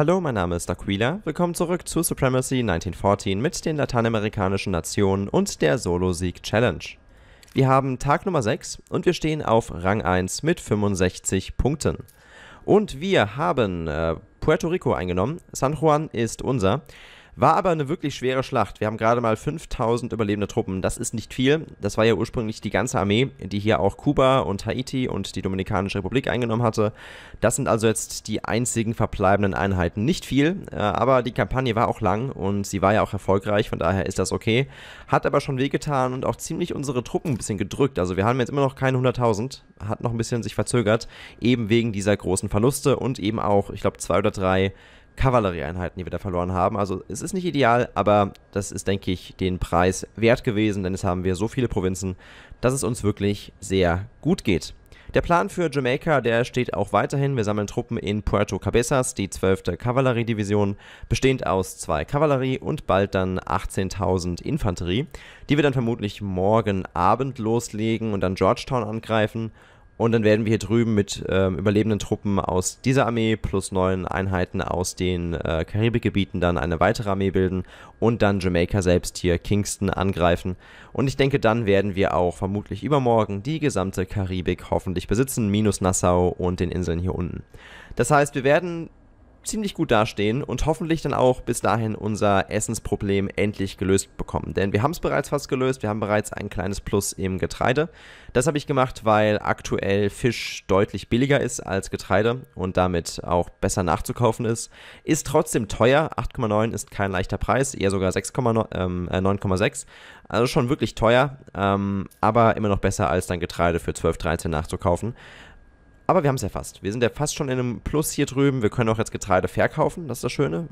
Hallo, mein Name ist Aquila. Willkommen zurück zu Supremacy 1914 mit den lateinamerikanischen Nationen und der Solo-Sieg Challenge. Wir haben Tag Nummer 6 und wir stehen auf Rang 1 mit 65 Punkten. Und wir haben äh, Puerto Rico eingenommen. San Juan ist unser. War aber eine wirklich schwere Schlacht. Wir haben gerade mal 5000 überlebende Truppen. Das ist nicht viel. Das war ja ursprünglich die ganze Armee, die hier auch Kuba und Haiti und die Dominikanische Republik eingenommen hatte. Das sind also jetzt die einzigen verbleibenden Einheiten. Nicht viel, äh, aber die Kampagne war auch lang und sie war ja auch erfolgreich. Von daher ist das okay. Hat aber schon wehgetan und auch ziemlich unsere Truppen ein bisschen gedrückt. Also wir haben jetzt immer noch keine 100.000. Hat noch ein bisschen sich verzögert. Eben wegen dieser großen Verluste und eben auch, ich glaube, zwei oder drei Kavallerieeinheiten, die wir da verloren haben. Also es ist nicht ideal, aber das ist, denke ich, den Preis wert gewesen, denn es haben wir so viele Provinzen, dass es uns wirklich sehr gut geht. Der Plan für Jamaica, der steht auch weiterhin. Wir sammeln Truppen in Puerto Cabezas, die 12. Kavalleriedivision, bestehend aus zwei Kavallerie und bald dann 18.000 Infanterie, die wir dann vermutlich morgen Abend loslegen und dann Georgetown angreifen und dann werden wir hier drüben mit ähm, überlebenden Truppen aus dieser Armee plus neuen Einheiten aus den äh, Karibikgebieten dann eine weitere Armee bilden und dann Jamaica selbst hier Kingston angreifen. Und ich denke, dann werden wir auch vermutlich übermorgen die gesamte Karibik hoffentlich besitzen, minus Nassau und den Inseln hier unten. Das heißt, wir werden ziemlich gut dastehen und hoffentlich dann auch bis dahin unser Essensproblem endlich gelöst bekommen. Denn wir haben es bereits fast gelöst, wir haben bereits ein kleines Plus im Getreide. Das habe ich gemacht, weil aktuell Fisch deutlich billiger ist als Getreide und damit auch besser nachzukaufen ist. Ist trotzdem teuer, 8,9 ist kein leichter Preis, eher sogar 9,6. Ähm, äh, also schon wirklich teuer, ähm, aber immer noch besser als dann Getreide für 12,13 nachzukaufen. Aber wir haben es ja fast. Wir sind ja fast schon in einem Plus hier drüben. Wir können auch jetzt Getreide verkaufen, das ist das Schöne.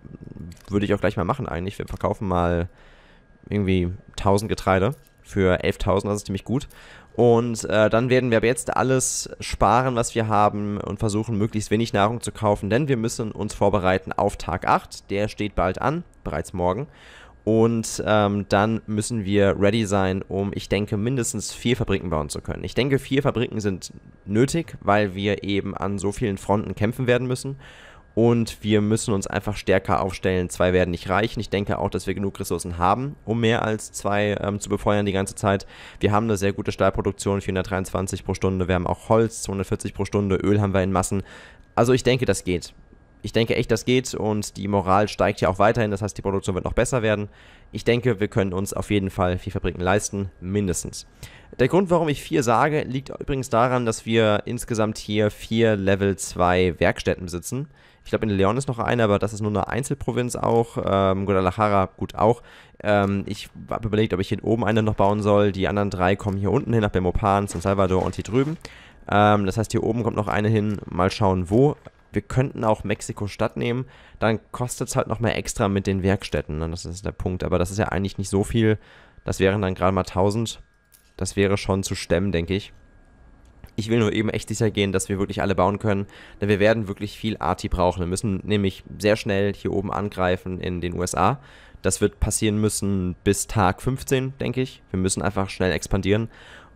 Würde ich auch gleich mal machen eigentlich. Wir verkaufen mal irgendwie 1000 Getreide für 11.000, das ist ziemlich gut. Und äh, dann werden wir aber jetzt alles sparen, was wir haben und versuchen, möglichst wenig Nahrung zu kaufen, denn wir müssen uns vorbereiten auf Tag 8. Der steht bald an, bereits morgen. Und ähm, dann müssen wir ready sein, um, ich denke, mindestens vier Fabriken bauen zu können. Ich denke, vier Fabriken sind nötig, weil wir eben an so vielen Fronten kämpfen werden müssen. Und wir müssen uns einfach stärker aufstellen. Zwei werden nicht reichen. Ich denke auch, dass wir genug Ressourcen haben, um mehr als zwei ähm, zu befeuern die ganze Zeit. Wir haben eine sehr gute Stahlproduktion, 423 pro Stunde. Wir haben auch Holz, 240 pro Stunde. Öl haben wir in Massen. Also ich denke, das geht ich denke echt, das geht und die Moral steigt ja auch weiterhin. Das heißt, die Produktion wird noch besser werden. Ich denke, wir können uns auf jeden Fall vier Fabriken leisten, mindestens. Der Grund, warum ich vier sage, liegt übrigens daran, dass wir insgesamt hier vier Level 2 Werkstätten besitzen. Ich glaube, in Leon ist noch eine, aber das ist nur eine Einzelprovinz auch. Ähm, Guadalajara, gut auch. Ähm, ich habe überlegt, ob ich hier oben eine noch bauen soll. Die anderen drei kommen hier unten hin, nach Belmopan, San Salvador und hier drüben. Ähm, das heißt, hier oben kommt noch eine hin. Mal schauen, wo wir könnten auch Mexiko-Stadt nehmen, dann kostet es halt nochmal extra mit den Werkstätten. Ne? Das ist der Punkt. Aber das ist ja eigentlich nicht so viel. Das wären dann gerade mal 1000. Das wäre schon zu stemmen, denke ich. Ich will nur eben echt sicher gehen, dass wir wirklich alle bauen können, denn wir werden wirklich viel Arti brauchen. Wir müssen nämlich sehr schnell hier oben angreifen in den USA. Das wird passieren müssen bis Tag 15, denke ich. Wir müssen einfach schnell expandieren.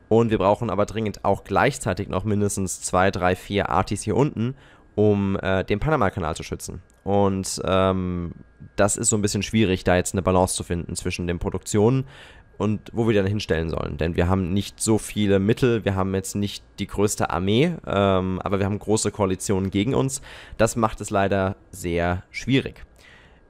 Und wir brauchen aber dringend auch gleichzeitig noch mindestens 2, 3, 4 Artis hier unten, um äh, den Panama-Kanal zu schützen. Und ähm, das ist so ein bisschen schwierig, da jetzt eine Balance zu finden zwischen den Produktionen und wo wir dann hinstellen sollen. Denn wir haben nicht so viele Mittel, wir haben jetzt nicht die größte Armee, ähm, aber wir haben große Koalitionen gegen uns. Das macht es leider sehr schwierig.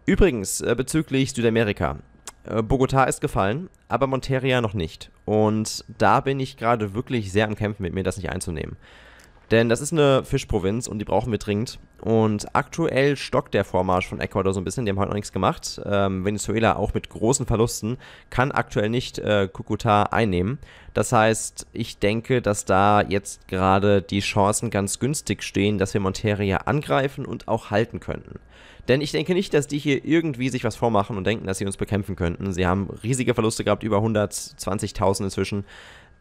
Übrigens, äh, bezüglich Südamerika. Äh, Bogota ist gefallen, aber Monteria noch nicht. Und da bin ich gerade wirklich sehr am Kämpfen mit mir, das nicht einzunehmen. Denn das ist eine Fischprovinz und die brauchen wir dringend. Und aktuell stockt der Vormarsch von Ecuador so ein bisschen, die haben heute noch nichts gemacht. Ähm, Venezuela auch mit großen Verlusten kann aktuell nicht äh, Cucuta einnehmen. Das heißt, ich denke, dass da jetzt gerade die Chancen ganz günstig stehen, dass wir Monteria angreifen und auch halten könnten. Denn ich denke nicht, dass die hier irgendwie sich was vormachen und denken, dass sie uns bekämpfen könnten. Sie haben riesige Verluste gehabt, über 120.000 inzwischen.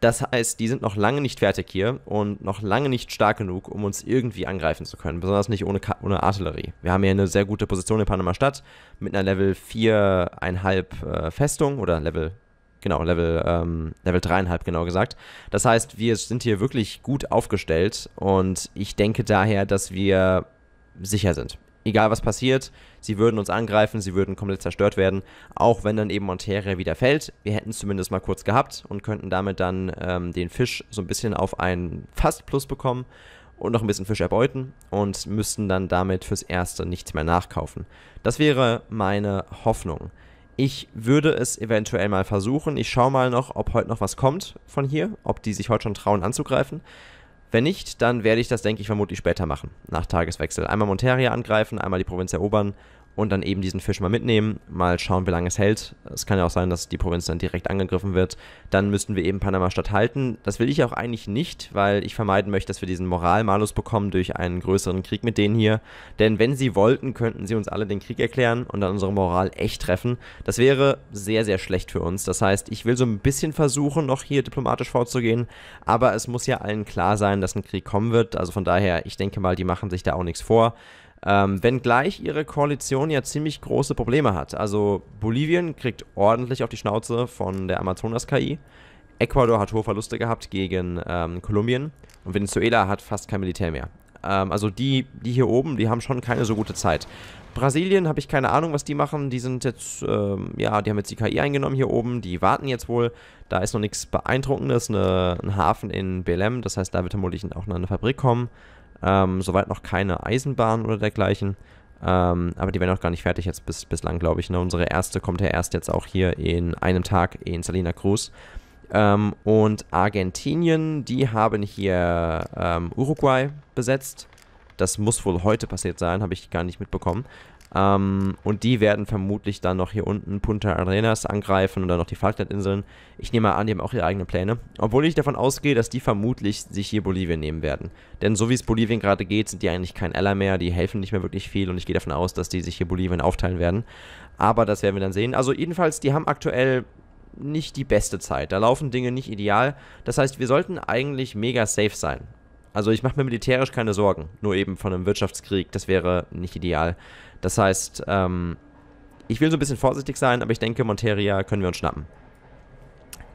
Das heißt, die sind noch lange nicht fertig hier und noch lange nicht stark genug, um uns irgendwie angreifen zu können. Besonders nicht ohne, Ka ohne Artillerie. Wir haben hier eine sehr gute Position in Panama Stadt mit einer Level 4,5 äh, Festung oder Level genau, Level, ähm, Level 3,5 genau gesagt. Das heißt, wir sind hier wirklich gut aufgestellt und ich denke daher, dass wir sicher sind egal was passiert, sie würden uns angreifen, sie würden komplett zerstört werden, auch wenn dann eben Monteria wieder fällt. Wir hätten es zumindest mal kurz gehabt und könnten damit dann ähm, den Fisch so ein bisschen auf einen fast Plus bekommen und noch ein bisschen Fisch erbeuten und müssten dann damit fürs Erste nichts mehr nachkaufen. Das wäre meine Hoffnung. Ich würde es eventuell mal versuchen. Ich schaue mal noch, ob heute noch was kommt von hier, ob die sich heute schon trauen anzugreifen. Wenn nicht, dann werde ich das, denke ich, vermutlich später machen, nach Tageswechsel. Einmal Monteria angreifen, einmal die Provinz erobern und dann eben diesen Fisch mal mitnehmen, mal schauen, wie lange es hält. Es kann ja auch sein, dass die Provinz dann direkt angegriffen wird. Dann müssten wir eben Panama Stadt halten. Das will ich auch eigentlich nicht, weil ich vermeiden möchte, dass wir diesen Moralmalus bekommen durch einen größeren Krieg mit denen hier. Denn wenn sie wollten, könnten sie uns alle den Krieg erklären und dann unsere Moral echt treffen. Das wäre sehr, sehr schlecht für uns. Das heißt, ich will so ein bisschen versuchen, noch hier diplomatisch vorzugehen, aber es muss ja allen klar sein, dass ein Krieg kommen wird. Also von daher, ich denke mal, die machen sich da auch nichts vor. Ähm, wenngleich ihre Koalition ja ziemlich große Probleme hat. Also Bolivien kriegt ordentlich auf die Schnauze von der Amazonas-KI. Ecuador hat hohe Verluste gehabt gegen ähm, Kolumbien und Venezuela hat fast kein Militär mehr. Ähm, also die, die hier oben, die haben schon keine so gute Zeit. Brasilien habe ich keine Ahnung, was die machen. Die sind jetzt, ähm, ja, die haben jetzt die KI eingenommen hier oben. Die warten jetzt wohl. Da ist noch nichts Beeindruckendes. Eine, ein Hafen in Belém, das heißt, da wird vermutlich auch noch eine Fabrik kommen. Ähm, soweit noch keine Eisenbahn oder dergleichen. Ähm, aber die werden auch gar nicht fertig jetzt bis, bislang, glaube ich. Ne? Unsere erste kommt ja erst jetzt auch hier in einem Tag in Salina Cruz. Ähm, und Argentinien, die haben hier ähm, Uruguay besetzt. Das muss wohl heute passiert sein, habe ich gar nicht mitbekommen. Ähm, und die werden vermutlich dann noch hier unten Punta Arenas angreifen und dann noch die Falklandinseln. Ich nehme mal an, die haben auch ihre eigenen Pläne. Obwohl ich davon ausgehe, dass die vermutlich sich hier Bolivien nehmen werden. Denn so wie es Bolivien gerade geht, sind die eigentlich kein Ally mehr. Die helfen nicht mehr wirklich viel und ich gehe davon aus, dass die sich hier Bolivien aufteilen werden. Aber das werden wir dann sehen. Also jedenfalls, die haben aktuell nicht die beste Zeit. Da laufen Dinge nicht ideal. Das heißt, wir sollten eigentlich mega safe sein. Also ich mache mir militärisch keine Sorgen, nur eben von einem Wirtschaftskrieg, das wäre nicht ideal. Das heißt, ähm, ich will so ein bisschen vorsichtig sein, aber ich denke, Monteria können wir uns schnappen.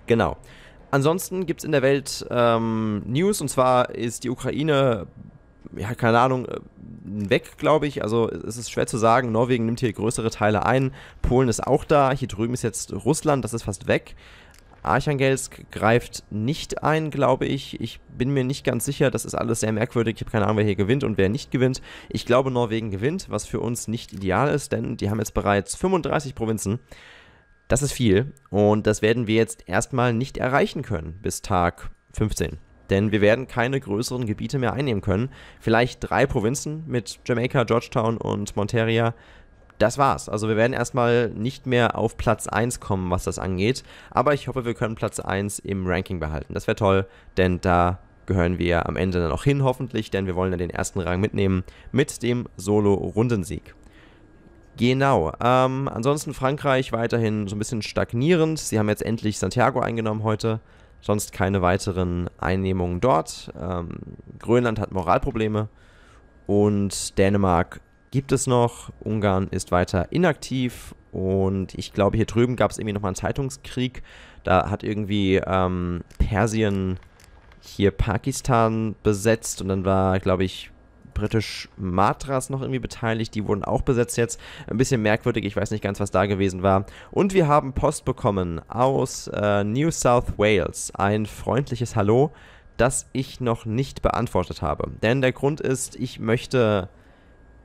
Genau. Ansonsten gibt es in der Welt ähm, News und zwar ist die Ukraine, ja, keine Ahnung, äh, weg, glaube ich. Also es ist schwer zu sagen. Norwegen nimmt hier größere Teile ein. Polen ist auch da. Hier drüben ist jetzt Russland, das ist fast weg. Archangelsk greift nicht ein, glaube ich. Ich bin mir nicht ganz sicher. Das ist alles sehr merkwürdig. Ich habe keine Ahnung, wer hier gewinnt und wer nicht gewinnt. Ich glaube, Norwegen gewinnt, was für uns nicht ideal ist, denn die haben jetzt bereits 35 Provinzen. Das ist viel und das werden wir jetzt erstmal nicht erreichen können bis Tag 15. Denn wir werden keine größeren Gebiete mehr einnehmen können. Vielleicht drei Provinzen mit Jamaica, Georgetown und Monteria das war's. Also wir werden erstmal nicht mehr auf Platz 1 kommen, was das angeht. Aber ich hoffe, wir können Platz 1 im Ranking behalten. Das wäre toll, denn da gehören wir am Ende dann auch hin, hoffentlich, denn wir wollen ja den ersten Rang mitnehmen mit dem Solo-Rundensieg. Genau. Ähm, ansonsten Frankreich weiterhin so ein bisschen stagnierend. Sie haben jetzt endlich Santiago eingenommen heute. Sonst keine weiteren Einnehmungen dort. Ähm, Grönland hat Moralprobleme. Und Dänemark gibt es noch. Ungarn ist weiter inaktiv und ich glaube, hier drüben gab es irgendwie nochmal einen Zeitungskrieg. Da hat irgendwie ähm, Persien hier Pakistan besetzt und dann war, glaube ich, britisch Matras noch irgendwie beteiligt. Die wurden auch besetzt jetzt. Ein bisschen merkwürdig, ich weiß nicht ganz, was da gewesen war. Und wir haben Post bekommen aus äh, New South Wales. Ein freundliches Hallo, das ich noch nicht beantwortet habe. Denn der Grund ist, ich möchte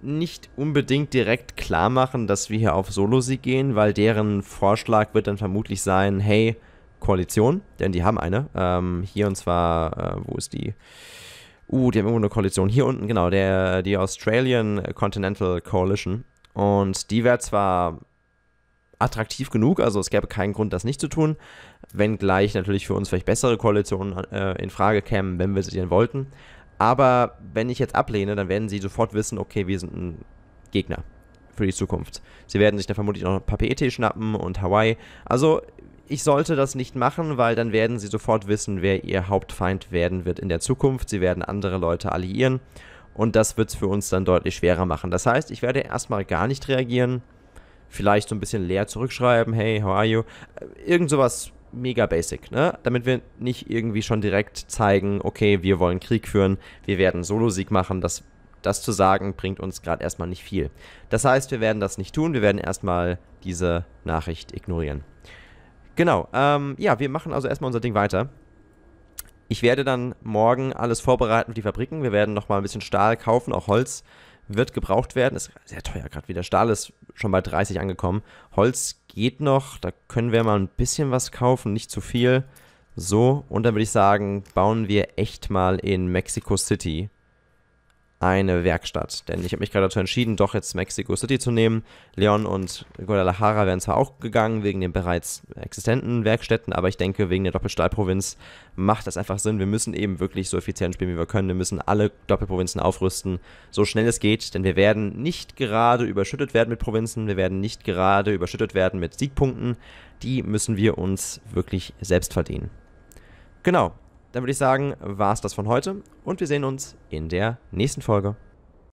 nicht unbedingt direkt klar machen, dass wir hier auf Solo-Sieg gehen, weil deren Vorschlag wird dann vermutlich sein, hey, Koalition, denn die haben eine. Ähm, hier und zwar, äh, wo ist die? Uh, die haben irgendwo eine Koalition. Hier unten, genau, der, die Australian Continental Coalition. Und die wäre zwar attraktiv genug, also es gäbe keinen Grund, das nicht zu tun, wenngleich natürlich für uns vielleicht bessere Koalitionen äh, in Frage kämen, wenn wir sie denn wollten. Aber wenn ich jetzt ablehne, dann werden sie sofort wissen, okay, wir sind ein Gegner für die Zukunft. Sie werden sich dann vermutlich noch ein paar PET schnappen und Hawaii. Also ich sollte das nicht machen, weil dann werden sie sofort wissen, wer ihr Hauptfeind werden wird in der Zukunft. Sie werden andere Leute alliieren und das wird es für uns dann deutlich schwerer machen. Das heißt, ich werde erstmal gar nicht reagieren, vielleicht so ein bisschen leer zurückschreiben, hey, how are you? Äh, irgend sowas mega basic, ne? Damit wir nicht irgendwie schon direkt zeigen, okay, wir wollen Krieg führen, wir werden Solo-Sieg machen, das, das zu sagen, bringt uns gerade erstmal nicht viel. Das heißt, wir werden das nicht tun, wir werden erstmal diese Nachricht ignorieren. Genau, ähm, ja, wir machen also erstmal unser Ding weiter. Ich werde dann morgen alles vorbereiten für die Fabriken. Wir werden nochmal ein bisschen Stahl kaufen, auch Holz wird gebraucht werden. Ist sehr teuer gerade wieder. Stahl ist schon bei 30 angekommen. Holz geht noch. Da können wir mal ein bisschen was kaufen, nicht zu viel. So, und dann würde ich sagen, bauen wir echt mal in Mexico City eine Werkstatt. Denn ich habe mich gerade dazu entschieden, doch jetzt Mexico City zu nehmen. Leon und Guadalajara wären zwar auch gegangen wegen den bereits existenten Werkstätten, aber ich denke, wegen der Doppelstahlprovinz macht das einfach Sinn. Wir müssen eben wirklich so effizient spielen, wie wir können. Wir müssen alle Doppelprovinzen aufrüsten, so schnell es geht, denn wir werden nicht gerade überschüttet werden mit Provinzen, wir werden nicht gerade überschüttet werden mit Siegpunkten. Die müssen wir uns wirklich selbst verdienen. Genau, dann würde ich sagen, war es das von heute und wir sehen uns in der nächsten Folge.